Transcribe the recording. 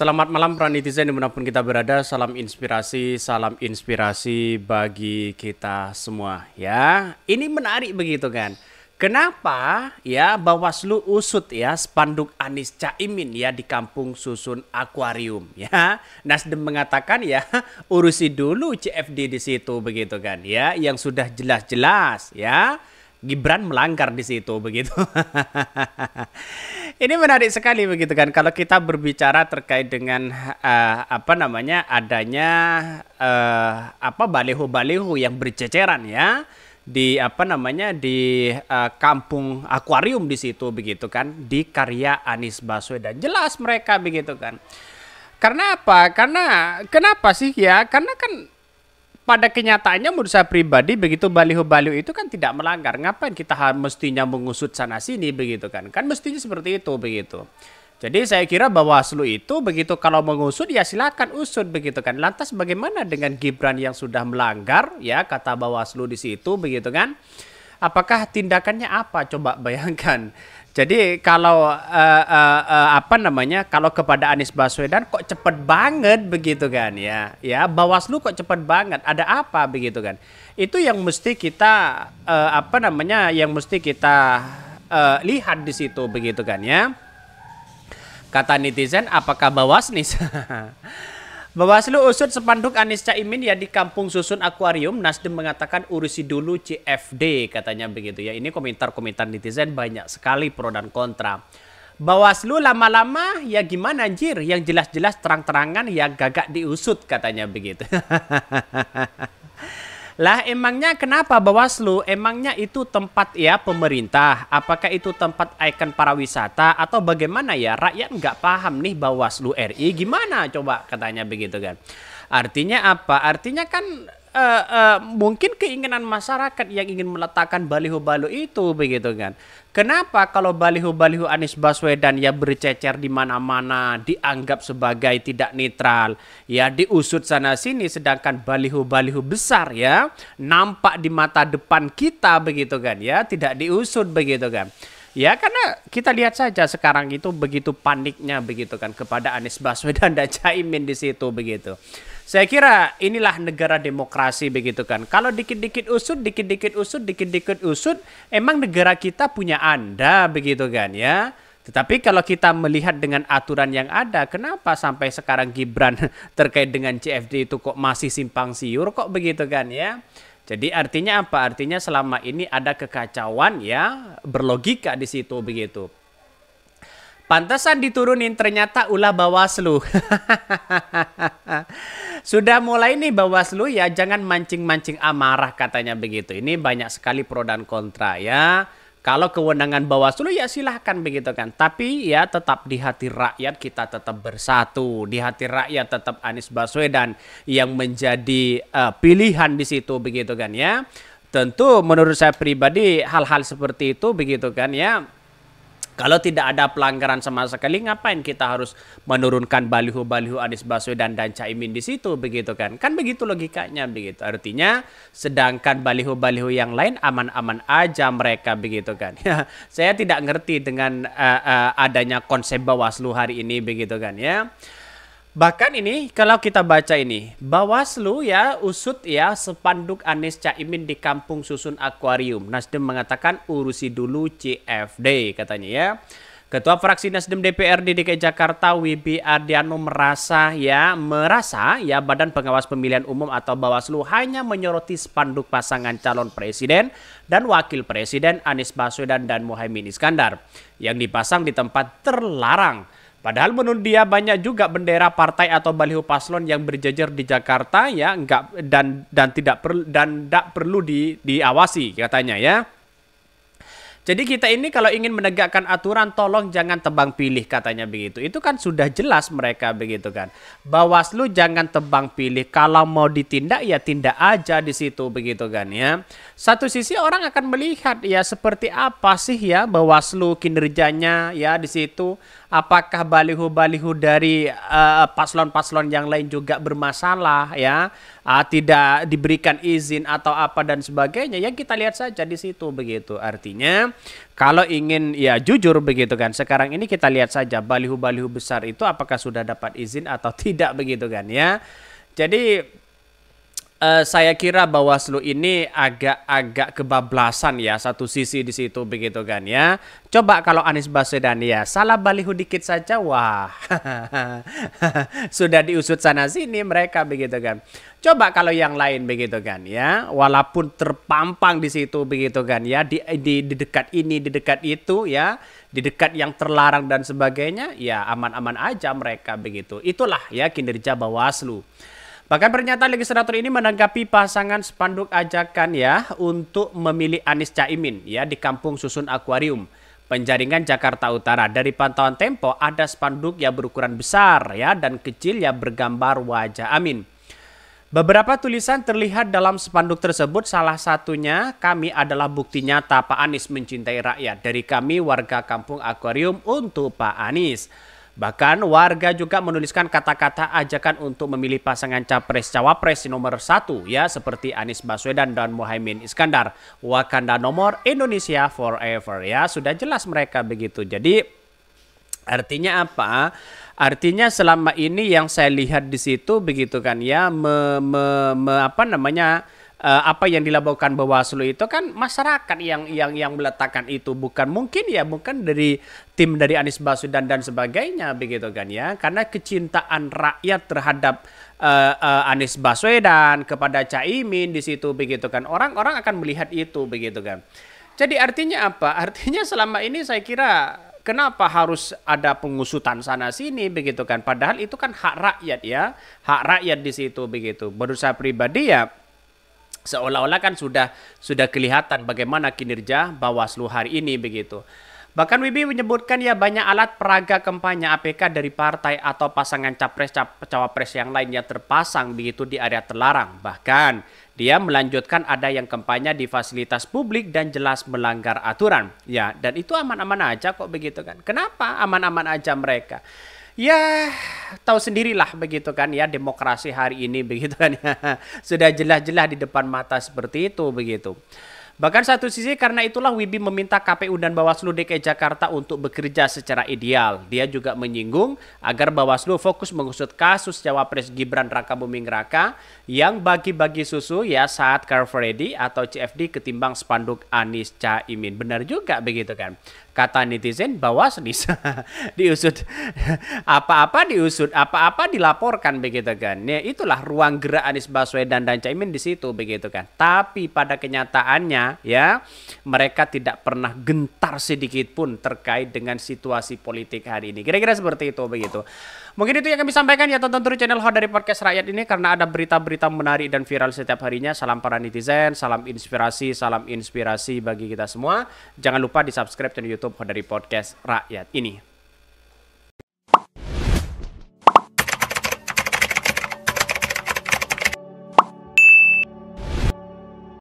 Selamat malam para netizen dimanapun kita berada. Salam inspirasi, salam inspirasi bagi kita semua ya. Ini menarik begitu kan. Kenapa ya Bawaslu usut ya spanduk Anis Caimin ya di kampung susun akuarium ya. Nasdem mengatakan ya urusi dulu CFD di situ begitu kan ya yang sudah jelas-jelas ya Gibran melanggar di situ begitu. Ini menarik sekali begitu kan kalau kita berbicara terkait dengan uh, apa namanya adanya uh, apa baliho-baliho yang berceceran ya di apa namanya di uh, kampung akuarium di situ begitu kan di karya Anis Baswedan jelas mereka begitu kan. Karena apa? Karena kenapa sih ya? Karena kan pada kenyataannya menurut saya pribadi begitu baliho-baliho itu kan tidak melanggar. Ngapain kita mestinya mengusut sana sini begitu kan? Kan mestinya seperti itu begitu. Jadi saya kira Bawaslu itu begitu kalau mengusut ya silakan usut begitu kan. Lantas bagaimana dengan Gibran yang sudah melanggar ya kata Bawaslu di situ begitu kan? Apakah tindakannya apa coba bayangkan? Jadi kalau uh, uh, uh, apa namanya kalau kepada Anies Baswedan kok cepet banget begitu kan ya ya Bawaslu kok cepet banget ada apa begitu kan itu yang mesti kita uh, apa namanya yang mesti kita uh, lihat di situ begitu kan ya kata netizen apakah Bawasnis nah, Bawaslu usut sepanduk Anies Caimin ya di Kampung Susun Akuarium. Nasdem mengatakan urusi dulu CFD katanya begitu ya. Ini komentar-komentar netizen banyak sekali pro dan kontra. Bawaslu lama-lama ya gimana anjir yang jelas-jelas terang-terangan ya gagak diusut katanya begitu. Lah emangnya kenapa Bawaslu? Emangnya itu tempat ya pemerintah? Apakah itu tempat ikon para wisata atau bagaimana ya? Rakyat nggak paham nih Bawaslu RI gimana coba katanya begitu kan. Artinya apa? Artinya kan uh, uh, mungkin keinginan masyarakat yang ingin meletakkan baliho-baliho itu begitu kan. Kenapa kalau baliho-baliho Anies Baswedan ya bercecer di mana-mana dianggap sebagai tidak netral, ya diusut sana sini sedangkan baliho-baliho besar ya nampak di mata depan kita begitu kan ya, tidak diusut begitu kan. Ya karena kita lihat saja sekarang itu begitu paniknya begitu kan kepada Anies Baswedan dan Caimin di situ begitu. Saya kira inilah negara demokrasi begitu kan. Kalau dikit-dikit usut, dikit-dikit usut, dikit-dikit usut, emang negara kita punya Anda begitu kan ya. Tetapi kalau kita melihat dengan aturan yang ada, kenapa sampai sekarang Gibran terkait dengan CFD itu kok masih simpang siur kok begitu kan ya? Jadi artinya apa? Artinya selama ini ada kekacauan ya berlogika di situ begitu. Pantesan diturunin ternyata ulah Bawaslu. Sudah mulai nih Bawaslu ya jangan mancing-mancing amarah katanya begitu. Ini banyak sekali pro dan kontra ya. Kalau kewenangan Bawaslu ya silahkan begitu kan. Tapi ya tetap di hati rakyat kita tetap bersatu. Di hati rakyat tetap Anies Baswedan yang menjadi uh, pilihan di situ begitu kan ya. Tentu menurut saya pribadi hal-hal seperti itu begitu kan ya kalau tidak ada pelanggaran sama sekali, ngapain kita harus menurunkan baliho-baliho Anies Baswedan dan Caimin di situ, begitu kan? Kan begitu logikanya, begitu. Artinya, sedangkan baliho-baliho yang lain aman-aman aja mereka, begitu kan? Ya, saya tidak ngerti dengan uh, uh, adanya konsep Bawaslu hari ini, begitu kan? Ya. Bahkan ini kalau kita baca ini, Bawaslu ya usut ya sepanduk Anies Caimin di Kampung Susun Akuarium. Nasdem mengatakan urusi dulu CFD katanya ya. Ketua fraksi Nasdem DPRD DKI Jakarta Wibi Ardiano merasa ya merasa ya Badan Pengawas Pemilihan Umum atau Bawaslu hanya menyoroti spanduk pasangan calon presiden dan wakil presiden Anies Baswedan dan Mohaimin Iskandar yang dipasang di tempat terlarang. Padahal menurut dia banyak juga bendera partai atau baliho paslon yang berjejer di Jakarta ya enggak dan dan tidak perlu dan tidak perlu di diawasi katanya ya. Jadi kita ini kalau ingin menegakkan aturan tolong jangan tebang pilih katanya begitu. Itu kan sudah jelas mereka begitu kan. Bawaslu jangan tebang pilih kalau mau ditindak ya tindak aja di situ begitu kan ya. Satu sisi orang akan melihat ya seperti apa sih ya Bawaslu kinerjanya ya di situ apakah baliho-baliho dari eh, paslon-paslon uh, yang lain juga bermasalah ya uh, tidak diberikan izin atau apa dan sebagainya ya kita lihat saja di situ begitu artinya kalau ingin ya jujur begitu kan sekarang ini kita lihat saja baliho-baliho besar itu apakah sudah dapat izin atau tidak begitu kan ya jadi Eh, saya kira Bawaslu ini agak-agak kebablasan ya satu sisi di situ begitu kan ya. Coba kalau Anies Baswedan ya salah balihu dikit saja wah sudah diusut sana sini mereka begitu kan. Coba kalau yang lain begitu kan ya walaupun terpampang di situ begitu kan ya di, di di dekat ini di dekat itu ya di dekat yang terlarang dan sebagainya ya aman-aman aja mereka begitu. Itulah ya kinerja Bawaslu. Bahkan pernyataan legislator ini menanggapi pasangan spanduk ajakan ya untuk memilih Anies Caimin ya di Kampung Susun Akuarium. Penjaringan Jakarta Utara dari pantauan Tempo ada spanduk yang berukuran besar ya dan kecil yang bergambar wajah Amin. Beberapa tulisan terlihat dalam spanduk tersebut salah satunya kami adalah bukti nyata Pak Anies mencintai rakyat dari kami warga kampung akuarium untuk Pak Anies. Bahkan warga juga menuliskan kata-kata ajakan untuk memilih pasangan capres-cawapres nomor satu ya seperti Anies Baswedan dan Mohaimin Iskandar. Wakanda nomor Indonesia forever ya sudah jelas mereka begitu. Jadi artinya apa? Artinya selama ini yang saya lihat di situ begitu kan ya me, me, me apa namanya? uh, apa yang dilakukan Bawaslu itu kan masyarakat yang yang yang meletakkan itu bukan mungkin ya bukan dari tim dari Anies Baswedan dan sebagainya begitu kan ya karena kecintaan rakyat terhadap uh, uh, Anies Baswedan kepada Caimin di situ begitu kan orang-orang akan melihat itu begitu kan jadi artinya apa artinya selama ini saya kira kenapa harus ada pengusutan sana sini begitu kan padahal itu kan hak rakyat ya hak rakyat di situ begitu berusaha pribadi ya seolah-olah kan sudah sudah kelihatan bagaimana kinerja Bawaslu hari ini begitu. Bahkan Wibi menyebutkan ya banyak alat peraga kampanye APK dari partai atau pasangan capres cawapres yang lain yang terpasang begitu di area terlarang. Bahkan dia melanjutkan ada yang kampanye di fasilitas publik dan jelas melanggar aturan. Ya, dan itu aman-aman aja kok begitu kan. Kenapa aman-aman aja mereka? ya tahu sendirilah begitu kan ya demokrasi hari ini begitu kan ya. Sudah jelas-jelas di depan mata seperti itu begitu. Bahkan satu sisi karena itulah Wibi meminta KPU dan Bawaslu DKI Jakarta untuk bekerja secara ideal. Dia juga menyinggung agar Bawaslu fokus mengusut kasus Cawapres Gibran Raka Buming Raka yang bagi-bagi susu ya saat Car Ready atau CFD ketimbang spanduk Anies Caimin. Benar juga begitu kan kata netizen bahwa bisa diusut apa-apa diusut apa-apa dilaporkan begitu kan ya itulah ruang gerak Anies Baswedan dan Caimin di situ begitu kan tapi pada kenyataannya ya mereka tidak pernah gentar sedikit pun terkait dengan situasi politik hari ini kira-kira seperti itu begitu mungkin itu yang kami sampaikan ya tonton terus channel Hot dari podcast rakyat ini karena ada berita-berita menarik dan viral setiap harinya salam para netizen salam inspirasi salam inspirasi bagi kita semua jangan lupa di subscribe channel YouTube YouTube dari podcast rakyat ini.